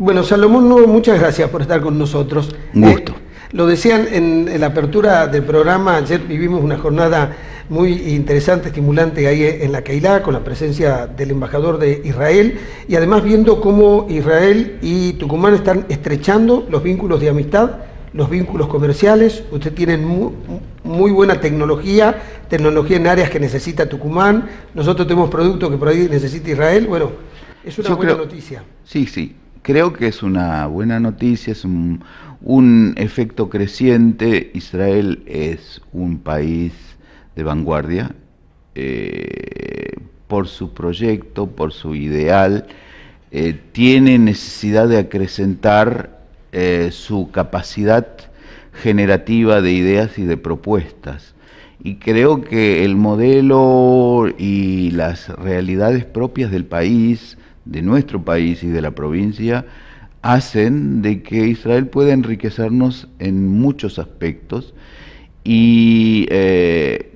Bueno, Salomón muchas gracias por estar con nosotros. Un eh, lo decían en, la apertura del programa, ayer vivimos una jornada muy interesante, estimulante ahí en la Keilah, con la presencia del embajador de Israel, y además viendo cómo Israel y Tucumán están estrechando los vínculos de amistad, los vínculos comerciales, Usted tiene muy, buena tecnología, tecnología en áreas que necesita Tucumán, nosotros tenemos productos que por ahí necesita Israel, bueno, es una buena noticia. Sí, sí, creo que es una buena noticia, es un, efecto creciente. Israel es un país de vanguardia eh, por su proyecto, por su ideal. Eh, tiene necesidad de acrecentar eh, su capacidad generativa de ideas y de propuestas. Y creo que el modelo y las realidades propias del país de nuestro país y de la provincia hacen de que Israel pueda enriquecernos en muchos aspectos y eh,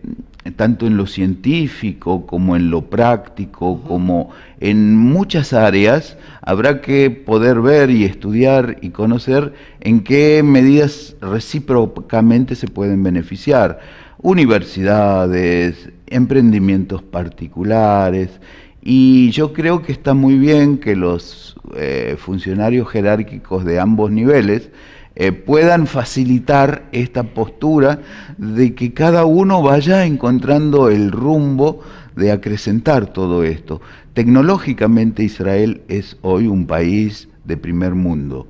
tanto en lo científico como en lo práctico, como en muchas áreas, habrá que poder ver y estudiar y conocer en qué medidas recíprocamente se pueden beneficiar. Universidades, emprendimientos particulares, y yo creo que está muy bien que los eh, funcionarios jerárquicos de ambos niveles eh, puedan facilitar esta postura de que cada uno vaya encontrando el rumbo de acrecentar todo esto. Tecnológicamente Israel es hoy un país de primer mundo.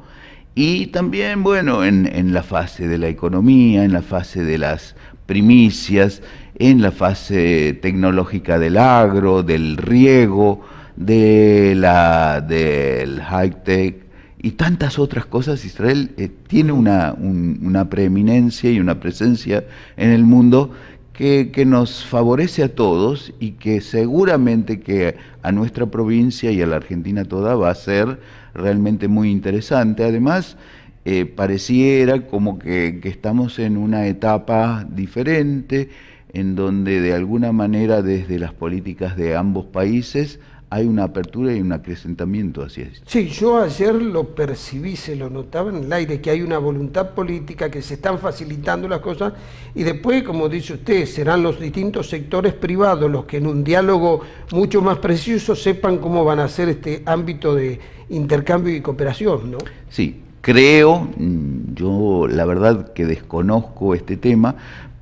Y también, bueno, en, la fase de la economía, en la fase de las primicias, en la fase tecnológica del agro, del riego, de la, del high-tech y tantas otras cosas. Israel eh, tiene una, una preeminencia y una presencia en el mundo que, nos favorece a todos y que seguramente que a nuestra provincia y a la Argentina toda va a ser realmente muy interesante. Además, eh, pareciera como que, estamos en una etapa diferente, en donde de alguna manera desde las políticas de ambos países hay una apertura y un acrecentamiento hacia eso. Sí, yo ayer lo percibí, se lo notaba en el aire, que hay una voluntad política, que se están facilitando las cosas, y después, como dice usted, serán los distintos sectores privados los que en un diálogo mucho más preciso sepan cómo van a ser este ámbito de intercambio y cooperación, ¿no? Sí, creo, mm, yo la verdad que desconozco este tema,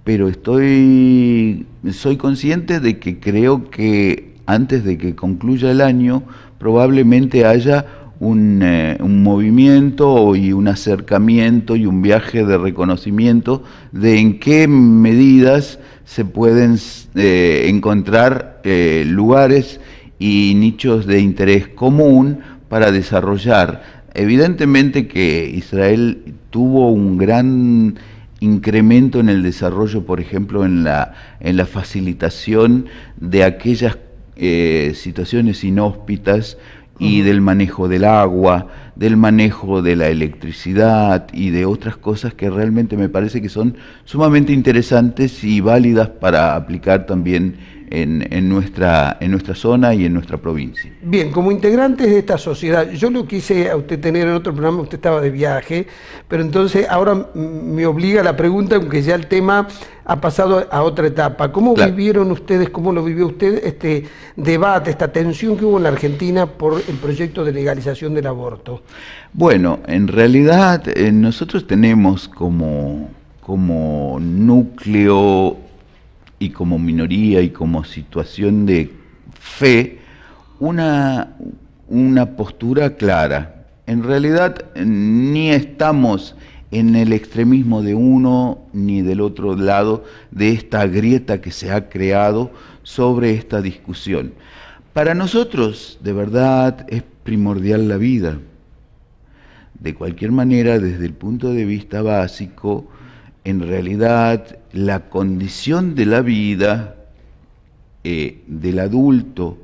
pero estoy, soy consciente de que creo que antes de que concluya el año, probablemente haya un, eh, movimiento y un acercamiento y un viaje de reconocimiento de en qué medidas se pueden eh, encontrar eh, lugares y nichos de interés común para desarrollar. Evidentemente que Israel tuvo un gran incremento en el desarrollo, por ejemplo, en la, en la facilitación de aquellas eh, situaciones inhóspitas y del manejo del agua, del manejo de la electricidad y de otras cosas que realmente me parece que son sumamente interesantes y válidas para aplicar también en, nuestra, en nuestra zona y en nuestra provincia. Bien, como integrantes de esta sociedad, yo lo quise a usted tener en otro programa, usted estaba de viaje, pero entonces ahora me obliga la pregunta, aunque ya el tema ha pasado a otra etapa. ¿Cómo vivieron ustedes, cómo lo vivió usted este debate, esta tensión que hubo en la Argentina por el proyecto de legalización del aborto? Bueno, en realidad eh, nosotros tenemos como, como núcleo y como minoría y como situación de fe una, una postura clara. En realidad ni estamos en el extremismo de uno ni del otro lado de esta grieta que se ha creado sobre esta discusión. Para nosotros, de verdad, es primordial la vida. De cualquier manera, desde el punto de vista básico, en realidad la condición de la vida eh, del adulto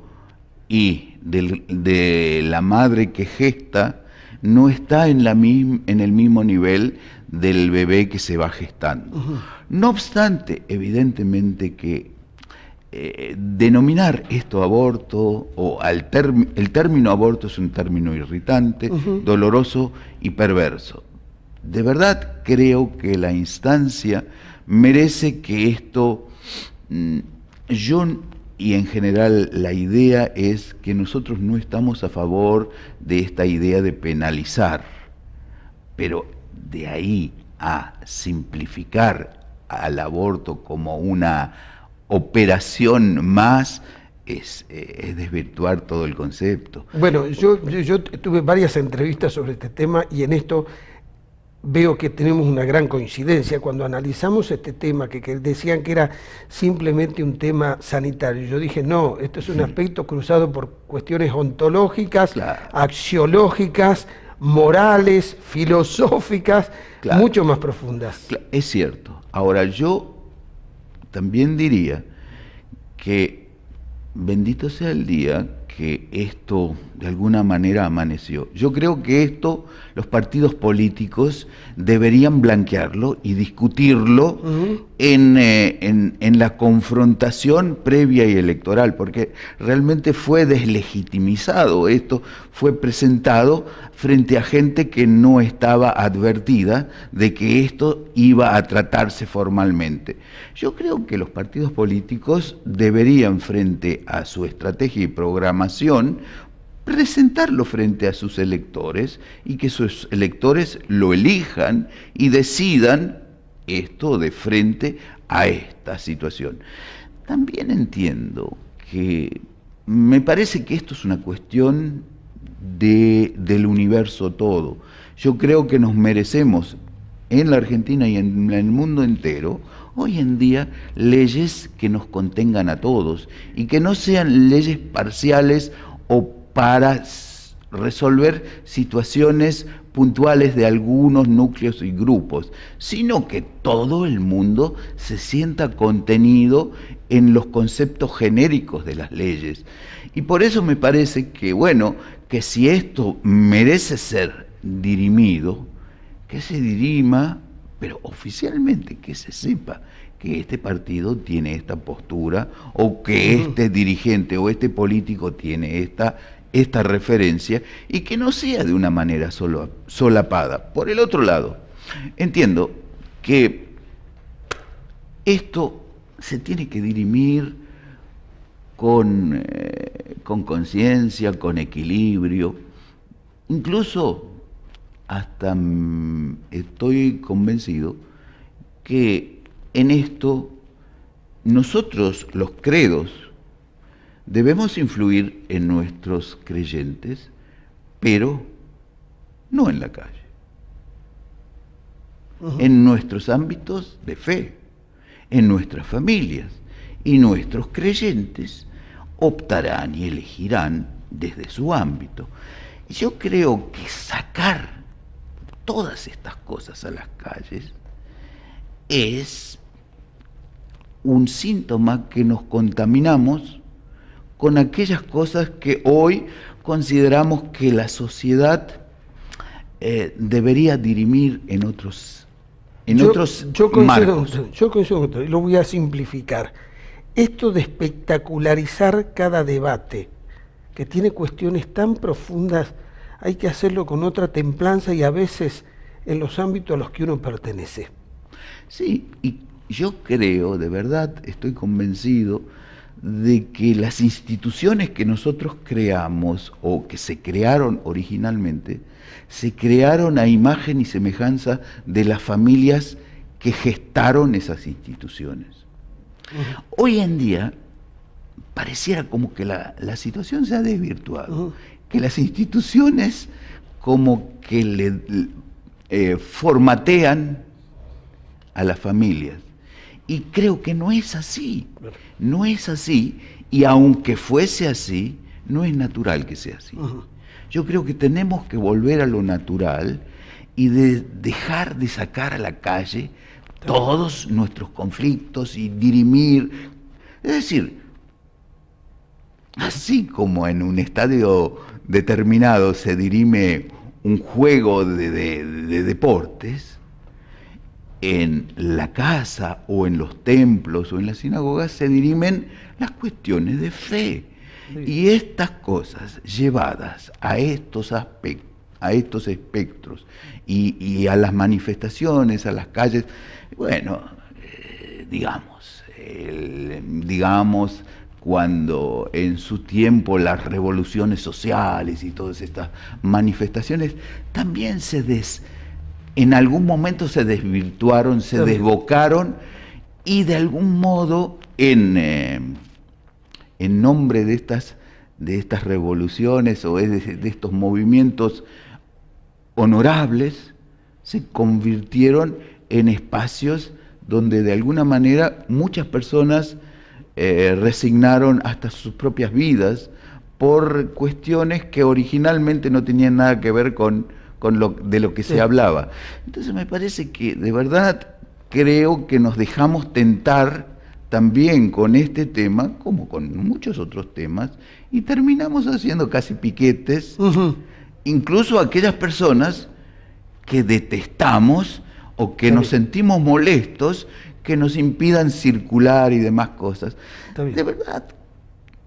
y de la madre que gesta no está en, el mismo nivel del bebé que se va gestando. No obstante, evidentemente que eh, denominar esto aborto o al el término aborto es un término irritante, doloroso y perverso de verdad creo que la instancia merece que esto, mm, yo y en general la idea es que nosotros no estamos a favor de esta idea de penalizar, pero de ahí a simplificar al aborto como una operación más, es, eh, desvirtuar todo el concepto. Bueno, yo, tuve varias entrevistas sobre este tema y en esto veo que tenemos una gran coincidencia cuando analizamos este tema, que, decían que era simplemente un tema sanitario. Yo dije, no, esto es un aspecto cruzado por cuestiones ontológicas, axiológicas, morales, filosóficas, mucho más profundas. Es cierto. Ahora yo también diría que bendito sea el día que esto de alguna manera amaneció. Yo creo que esto los partidos políticos deberían blanquearlo y discutirlo eh, en, la confrontación previa y electoral, porque realmente fue deslegitimizado esto, fue presentado frente a gente que no estaba advertida de que esto iba a tratarse formalmente. Yo creo que los partidos políticos deberían, frente a su estrategia y programación, presentarlo frente a sus electores y que sus electores lo elijan y decidan esto de frente a esta situación. También entiendo que me parece que esto es una cuestión de, del universo todo. Yo creo que nos merecemos en la Argentina y en el mundo entero hoy en día leyes que nos contengan a todos y que no sean leyes parciales o para resolver situaciones puntuales de algunos núcleos y grupos, sino que todo el mundo se sienta contenido en los conceptos genéricos de las leyes. Y por eso me parece que, bueno, que si esto merece ser dirimido, que se dirima, pero oficialmente que se sepa que este partido tiene esta postura o que este dirigente o este político tiene esta esta referencia y que no sea de una manera solo, solapada. Por el otro lado, entiendo que esto se tiene que dirimir con eh, conciencia, con equilibrio, incluso hasta mm, estoy convencido que en esto nosotros los credos, Debemos influir en nuestros creyentes, pero no en la calle. En nuestros ámbitos de fe, en nuestras familias. Y nuestros creyentes optarán y elegirán desde su ámbito. Yo creo que sacar todas estas cosas a las calles es un síntoma que nos contaminamos con aquellas cosas que hoy consideramos que la sociedad eh, debería dirimir en otros en yo, otros yo lo voy a simplificar. Esto de espectacularizar cada debate, que tiene cuestiones tan profundas, hay que hacerlo con otra templanza y a veces en los ámbitos a los que uno pertenece. Sí, y yo creo, de verdad, estoy convencido, de que las instituciones que nosotros creamos o que se crearon originalmente, se crearon a imagen y semejanza de las familias que gestaron esas instituciones. Hoy en día pareciera como que la, situación se ha desvirtuado, que las instituciones como que le, eh, formatean a las familias y creo que no es así. No es así. Y aunque fuese así, no es natural que sea así. Yo creo que tenemos que volver a lo natural y dejar de sacar a la calle todos nuestros conflictos y dirimir. Es decir, así como en un estadio determinado se dirime un juego de, de deportes, en la casa o en los templos o en las sinagogas se dirimen las cuestiones de fe. Y estas cosas llevadas a estos aspectos, a estos espectros y, a las manifestaciones, a las calles, bueno, eh, digamos, digamos, cuando en su tiempo las revoluciones sociales y todas estas manifestaciones también se des en algún momento se desvirtuaron, se desbocaron y de algún modo en, eh, en nombre de estas, de estas revoluciones o de, de estos movimientos honorables, se convirtieron en espacios donde de alguna manera muchas personas eh, resignaron hasta sus propias vidas por cuestiones que originalmente no tenían nada que ver con, con lo, de lo que se hablaba. Entonces me parece que de verdad creo que nos dejamos tentar también con este tema, como con muchos otros temas, y terminamos haciendo casi piquetes, incluso aquellas personas que detestamos o que nos sentimos molestos, que nos impidan circular y demás cosas. De verdad,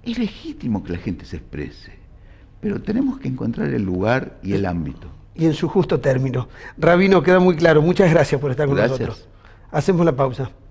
es legítimo que la gente se exprese, pero tenemos que encontrar el lugar y el ámbito y en su justo término. Rabino, queda muy claro. Muchas gracias por estar con nosotros. Hacemos la pausa.